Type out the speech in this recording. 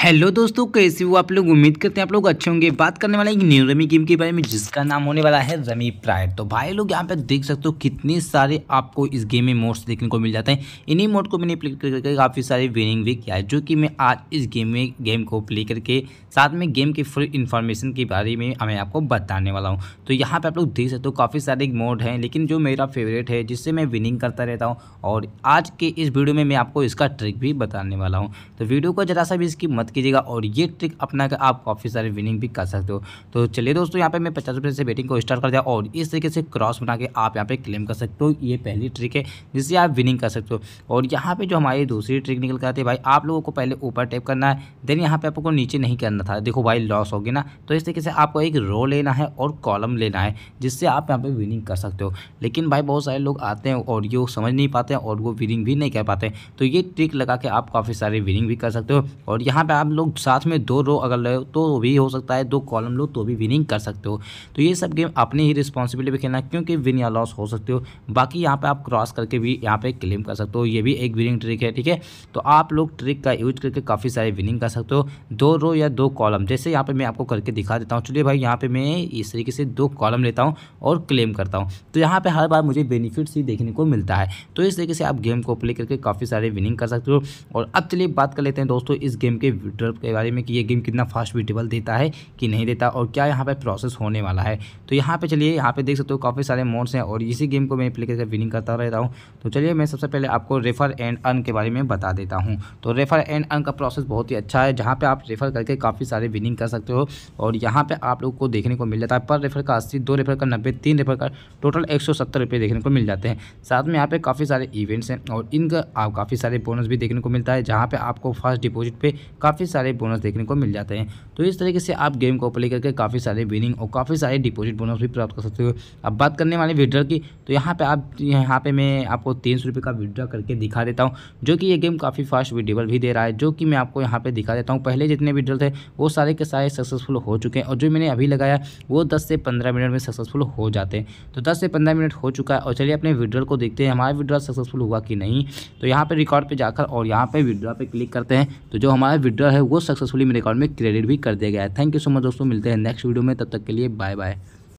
hello दोस्तों कैसे हो आप लोग उम्मीद करते हैं आप लोग अच्छे होंगे बात करने वाला एक न्यू रमी गेम के बारे में जिसका नाम होने वाला है रमी प्राइड तो भाई लोग यहाँ पे देख सकते हो कितने सारे आपको इस गेम में मोड्स देखने को मिल जाते हैं इन्हीं मोड को मैंने प्ले करके काफ़ी सारे विनिंग भी किया है जो कि मैं आज इस गेम में गेम को प्ले करके साथ में गेम के फुल इन्फॉर्मेशन के बारे में मैं आपको बताने वाला हूँ तो यहाँ पर आप लोग देख सकते हो काफ़ी सारे मोड हैं लेकिन जो मेरा फेवरेट है जिससे मैं विनिंग करता रहता हूँ और आज के इस वीडियो में मैं आपको इसका ट्रिक भी बताने वाला हूँ तो वीडियो को जरा सा भी इसकी मत मत कीजिएगा और ये ट्रिक अपना कर आप काफ़ी सारे विनिंग भी कर सकते हो तो चलिए दोस्तों यहाँ पे मैं पचास रुपये से बेटिंग को स्टार्ट कर दिया और इस तरीके से क्रॉस बना के आप यहाँ पे क्लेम कर सकते हो ये पहली ट्रिक है जिससे आप विनिंग कर सकते हो और यहाँ पे जो हमारी दूसरी ट्रिक निकल कर आती है भाई आप लोगों को पहले ऊपर टैप करना है देन यहाँ पर आपको नीचे नहीं करना था देखो भाई लॉस होगी ना तो इस तरीके से आपको एक रो लेना है और कॉलम लेना है जिससे आप यहाँ पर विनिंग कर सकते हो लेकिन भाई बहुत सारे लोग आते हैं और ये समझ नहीं पाते और वो विनिंग भी नहीं कर पाते तो ये ट्रिक लगा के आप काफ़ी सारे विनिंग भी कर सकते हो और यहाँ पर आप लोग साथ में दो रो अगर लो तो भी हो सकता है दो कॉलम लो तो भी विनिंग कर सकते हो तो ये सब गेम अपनी ही रिस्पॉन्सिबिलिटी पर खेलना क्योंकि विन या लॉस हो सकते हो बाकी यहाँ पर आप क्रॉस करके भी यहाँ पर क्लेम कर सकते हो ये भी एक विनिंग ट्रिक है ठीक है तो आप लोग ट्रिक का यूज करके काफ़ी सारे विनिंग कर सकते हो दो रो या दो कॉलम जैसे यहाँ पर मैं आपको करके दिखा देता हूँ चलिए भाई यहाँ पर मैं इस तरीके से दो कॉलम लेता हूँ और क्लेम करता हूँ तो यहाँ पर हर बार मुझे बेनिफिट्स ही देखने को मिलता है तो इस तरीके से आप गेम को प्ले करके काफ़ी सारे विनिंग कर सकते हो और अब चलिए बात कर लेते हैं दोस्तों इस गेम के कंप्यूटर के बारे में कि ये गेम कितना फास्ट बीटेबल देता है कि नहीं देता और क्या यहाँ पर प्रोसेस होने वाला है तो यहाँ पर चलिए यहाँ पर देख सकते हो काफ़ी सारे मोड्स हैं और इसी गेम को मैं प्ले करके विनिंग करता रहता हूँ तो चलिए मैं सबसे पहले आपको रेफर एंड अर्न के बारे में बता देता हूँ तो रेफर एंड अर्न का प्रोसेस बहुत ही अच्छा है जहाँ पर आप रेफर करके काफ़ी सारे विनिंग कर सकते हो और यहाँ पर आप लोग को देखने को मिल जाता है पर रेफर का अस्सी दो रेफर का नब्बे तीन रेफर का टोटल एक सौ देखने को मिल जाते हैं साथ में यहाँ पे काफ़ी सारे इवेंट्स हैं और इनका आप काफ़ी सारे बोनस भी देखने को मिलता है जहाँ पे आपको फर्स्ट डिपॉजिट पे काफ़ी सारे बोनस देखने को मिल जाते हैं तो इस तरीके से आप गेम को प्ले करके काफ़ी सारे विनिंग और काफ़ी सारे डिपॉजिट बोनस भी प्राप्त कर सकते हो अब बात करने वाले विड्रॉ की तो यहाँ पर आप यहाँ पर मैं आपको तीन सौ का विड्रॉ करके दिखा देता हूँ जो कि ये गेम काफ़ी फास्ट विडेबल भी दे रहा है जो कि मैं आपको यहाँ पर दिखा देता हूँ पहले जितने विड्रॉ थे वो सारे के सारे सक्सेसफुल हो चुके हैं और जो मैंने अभी लगाया वो दस से पंद्रह मिनट में सक्सेसफुल हो जाते हैं तो दस से पंद्रह मिनट हो चुका है और चलिए अपने विड्रॉ को देखते हैं हमारा विड्रॉ सक्सेसफुल हुआ कि नहीं तो यहाँ पर रिकॉर्ड पर जाकर और यहाँ पर विड्रॉ पर क्लिक करते हैं तो जो हमारा विड्रॉ है वो सक्सेसफुली मेरे अकाउंट में क्रेडिट भी कर दिया गया है थैंक यू सो मच दोस्तों मिलते हैं नेक्स्ट वीडियो में तब तक के लिए बाय बाय